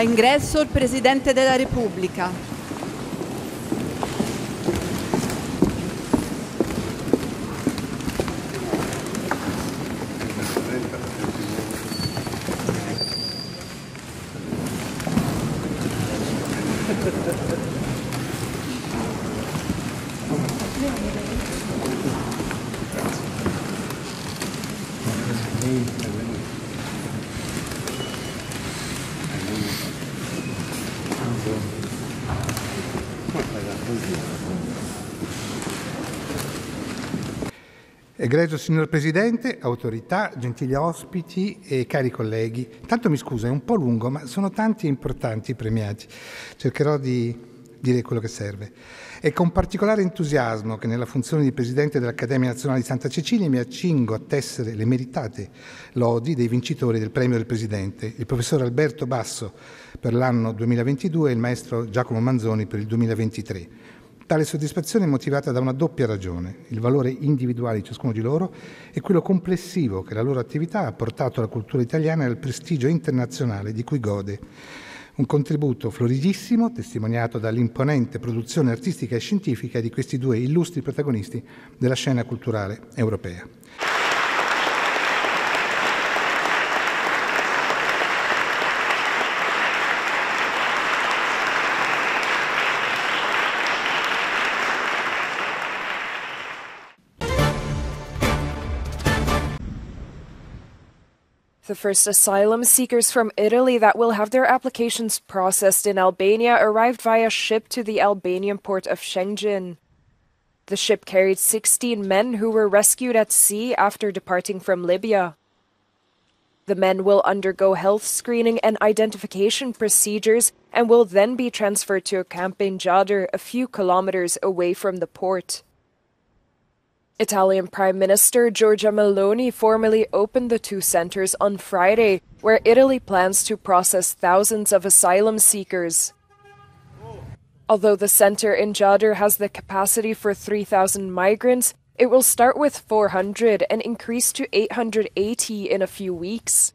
Da ingresso il Presidente della Repubblica. Grazie. Egregio signor Presidente, autorità, gentili ospiti e cari colleghi, tanto mi scuso, è un po' lungo, ma sono tanti e importanti i premiati. Cercherò di dire quello che serve. È con particolare entusiasmo che nella funzione di Presidente dell'Accademia Nazionale di Santa Cecilia mi accingo a tessere le meritate lodi dei vincitori del premio del Presidente, il professor Alberto Basso per l'anno 2022 e il maestro Giacomo Manzoni per il 2023 Tale soddisfazione è motivata da una doppia ragione, il valore individuale di ciascuno di loro e quello complessivo che la loro attività ha portato alla cultura italiana e al prestigio internazionale di cui gode. Un contributo floridissimo, testimoniato dall'imponente produzione artistica e scientifica di questi due illustri protagonisti della scena culturale europea. The first asylum seekers from Italy that will have their applications processed in Albania arrived via ship to the Albanian port of Shengjin. The ship carried 16 men who were rescued at sea after departing from Libya. The men will undergo health screening and identification procedures and will then be transferred to a camp in Jader, a few kilometers away from the port. Italian Prime Minister Giorgia Meloni formally opened the two centers on Friday, where Italy plans to process thousands of asylum seekers. Although the center in Jadr has the capacity for 3,000 migrants, it will start with 400 and increase to 880 in a few weeks.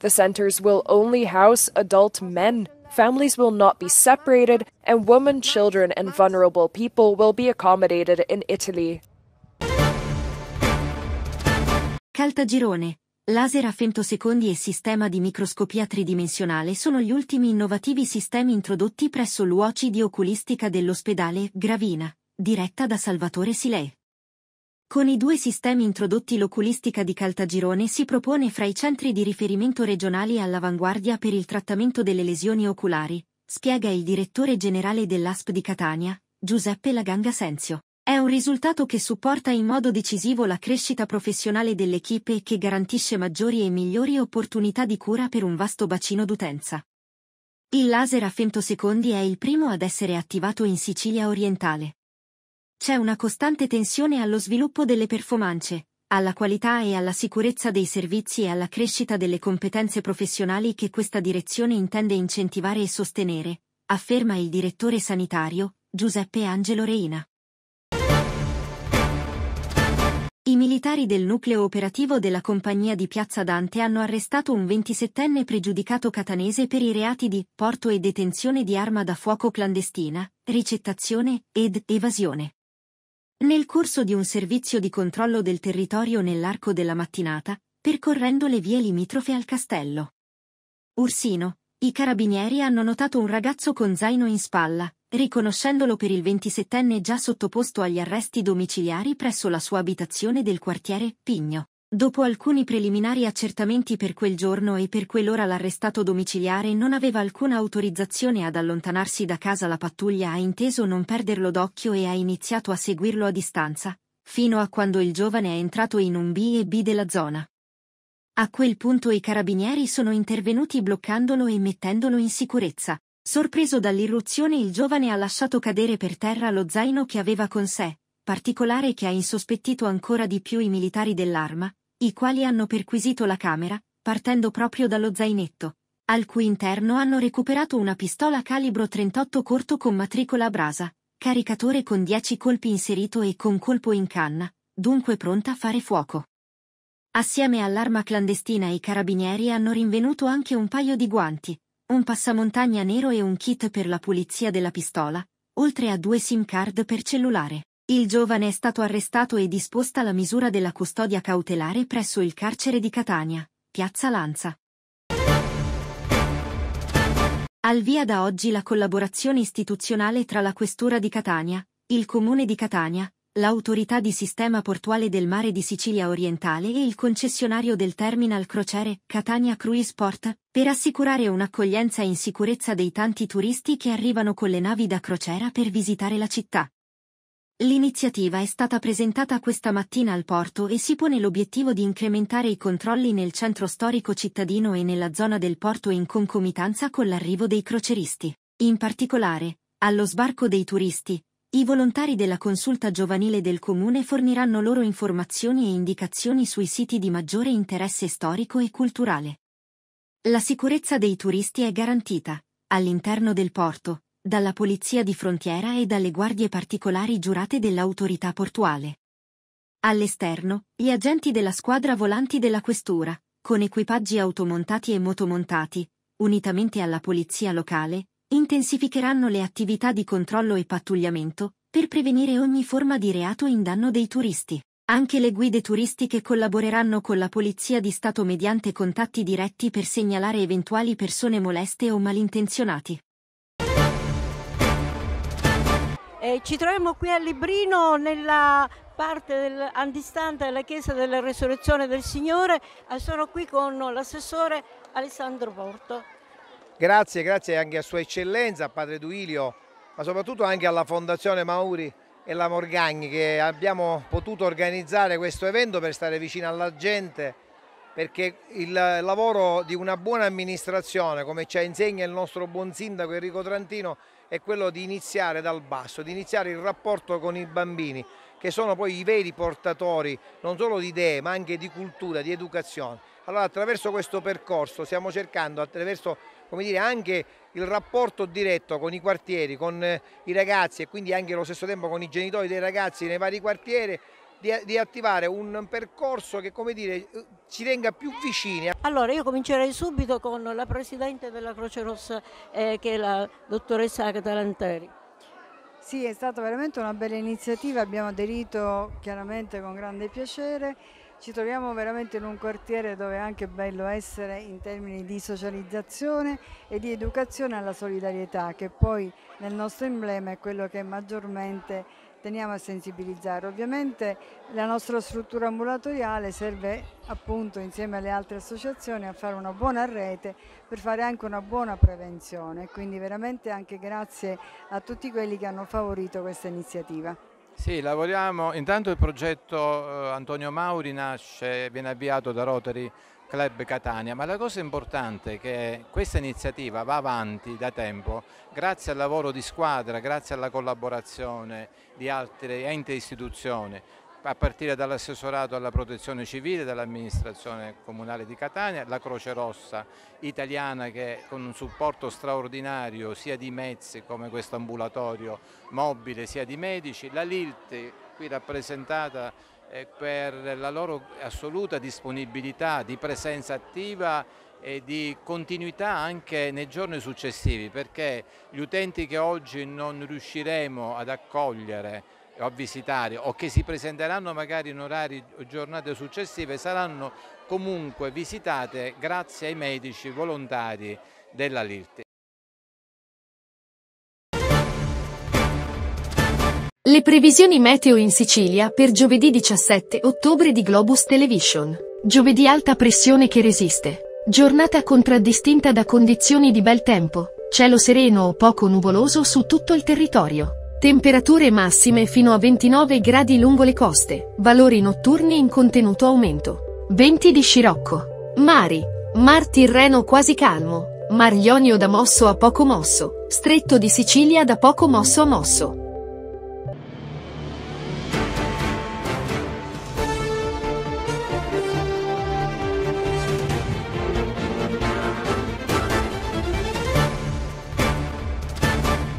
The centers will only house adult men. Families will not be separated, and women, children, and vulnerable people will be accommodated in Italy. Caltagirone, laser a femtosecondi e sistema di microscopia tridimensionale sono gli ultimi innovativi sistemi introdotti presso l'UOCI di oculistica dell'ospedale Gravina, diretta da Salvatore Silei. Con i due sistemi introdotti l'oculistica di Caltagirone si propone fra i centri di riferimento regionali all'avanguardia per il trattamento delle lesioni oculari, spiega il direttore generale dell'ASP di Catania, Giuseppe Laganga Senzio. È un risultato che supporta in modo decisivo la crescita professionale dell'equipe e che garantisce maggiori e migliori opportunità di cura per un vasto bacino d'utenza. Il laser a femtosecondi è il primo ad essere attivato in Sicilia orientale. C'è una costante tensione allo sviluppo delle performance, alla qualità e alla sicurezza dei servizi e alla crescita delle competenze professionali che questa direzione intende incentivare e sostenere, afferma il direttore sanitario, Giuseppe Angelo Reina. I militari del nucleo operativo della compagnia di Piazza Dante hanno arrestato un 27enne pregiudicato catanese per i reati di porto e detenzione di arma da fuoco clandestina, ricettazione ed evasione. Nel corso di un servizio di controllo del territorio nell'arco della mattinata, percorrendo le vie limitrofe al castello. Ursino, i carabinieri hanno notato un ragazzo con zaino in spalla, riconoscendolo per il 27enne già sottoposto agli arresti domiciliari presso la sua abitazione del quartiere Pigno. Dopo alcuni preliminari accertamenti per quel giorno e per quell'ora l'arrestato domiciliare non aveva alcuna autorizzazione ad allontanarsi da casa la pattuglia ha inteso non perderlo d'occhio e ha iniziato a seguirlo a distanza, fino a quando il giovane è entrato in un B&B della zona. A quel punto i carabinieri sono intervenuti bloccandolo e mettendolo in sicurezza, Sorpreso dall'irruzione il giovane ha lasciato cadere per terra lo zaino che aveva con sé, particolare che ha insospettito ancora di più i militari dell'arma, i quali hanno perquisito la camera, partendo proprio dallo zainetto, al cui interno hanno recuperato una pistola calibro 38 corto con matricola brasa, caricatore con 10 colpi inserito e con colpo in canna, dunque pronta a fare fuoco. Assieme all'arma clandestina i carabinieri hanno rinvenuto anche un paio di guanti, un passamontagna nero e un kit per la pulizia della pistola, oltre a due SIM card per cellulare. Il giovane è stato arrestato e disposta la misura della custodia cautelare presso il carcere di Catania, piazza Lanza. Al via da oggi la collaborazione istituzionale tra la Questura di Catania, il Comune di Catania, l'autorità di sistema portuale del mare di Sicilia orientale e il concessionario del terminal crociere Catania Cruise Port, per assicurare un'accoglienza in sicurezza dei tanti turisti che arrivano con le navi da crociera per visitare la città. L'iniziativa è stata presentata questa mattina al porto e si pone l'obiettivo di incrementare i controlli nel centro storico cittadino e nella zona del porto in concomitanza con l'arrivo dei croceristi. In particolare, allo sbarco dei turisti, i volontari della consulta giovanile del comune forniranno loro informazioni e indicazioni sui siti di maggiore interesse storico e culturale. La sicurezza dei turisti è garantita, all'interno del porto, dalla polizia di frontiera e dalle guardie particolari giurate dell'autorità portuale. All'esterno, gli agenti della squadra volanti della questura, con equipaggi automontati e motomontati, unitamente alla polizia locale, intensificheranno le attività di controllo e pattugliamento per prevenire ogni forma di reato in danno dei turisti. Anche le guide turistiche collaboreranno con la Polizia di Stato mediante contatti diretti per segnalare eventuali persone moleste o malintenzionati. Eh, ci troviamo qui a Librino nella parte del, antistante della Chiesa della Resurrezione del Signore e sono qui con l'assessore Alessandro Porto. Grazie, grazie anche a Sua Eccellenza, a Padre Duilio, ma soprattutto anche alla Fondazione Mauri e la Morgagni che abbiamo potuto organizzare questo evento per stare vicino alla gente, perché il lavoro di una buona amministrazione, come ci insegna il nostro buon sindaco Enrico Trantino, è quello di iniziare dal basso, di iniziare il rapporto con i bambini, che sono poi i veri portatori non solo di idee, ma anche di cultura, di educazione. Allora attraverso questo percorso stiamo cercando, attraverso come dire, anche il rapporto diretto con i quartieri, con eh, i ragazzi e quindi anche allo stesso tempo con i genitori dei ragazzi nei vari quartieri di, di, attivare un percorso che come dire ci eh, tenga più vicini. Allora io comincerei subito con la Presidente della Croce Rossa eh, che è la dottoressa Agata Lanteri. Sì, è stata veramente una bella iniziativa, abbiamo aderito chiaramente con grande piacere ci troviamo veramente in un quartiere dove è anche bello essere in termini di socializzazione e di educazione alla solidarietà, che poi nel nostro emblema è quello che maggiormente teniamo a sensibilizzare. Ovviamente la nostra struttura ambulatoriale serve appunto insieme alle altre associazioni a fare una buona rete per fare anche una buona prevenzione, quindi veramente anche grazie a tutti quelli che hanno favorito questa iniziativa. Sì, lavoriamo. Intanto il progetto eh, Antonio Mauri nasce, viene avviato da Rotary Club Catania, ma la cosa importante è che questa iniziativa va avanti da tempo grazie al lavoro di squadra, grazie alla collaborazione di altri enti e istituzioni a partire dall'assessorato alla protezione civile dell'amministrazione comunale di Catania, la Croce Rossa italiana che con un supporto straordinario sia di mezzi come questo ambulatorio mobile sia di medici, la LILT qui rappresentata eh, per la loro assoluta disponibilità di presenza attiva e di continuità anche nei giorni successivi perché gli utenti che oggi non riusciremo ad accogliere a visitare o che si presenteranno magari in orari o giornate successive saranno comunque visitate grazie ai medici volontari della LIRTE. Le previsioni meteo in Sicilia per giovedì 17 ottobre di Globus Television. Giovedì alta pressione che resiste. Giornata contraddistinta da condizioni di bel tempo, cielo sereno o poco nuvoloso su tutto il territorio. Temperature massime fino a 29 gradi lungo le coste, valori notturni in contenuto aumento. Venti di scirocco. Mari. Mar Tirreno quasi calmo, Mar Ionio da mosso a poco mosso, Stretto di Sicilia da poco mosso a mosso.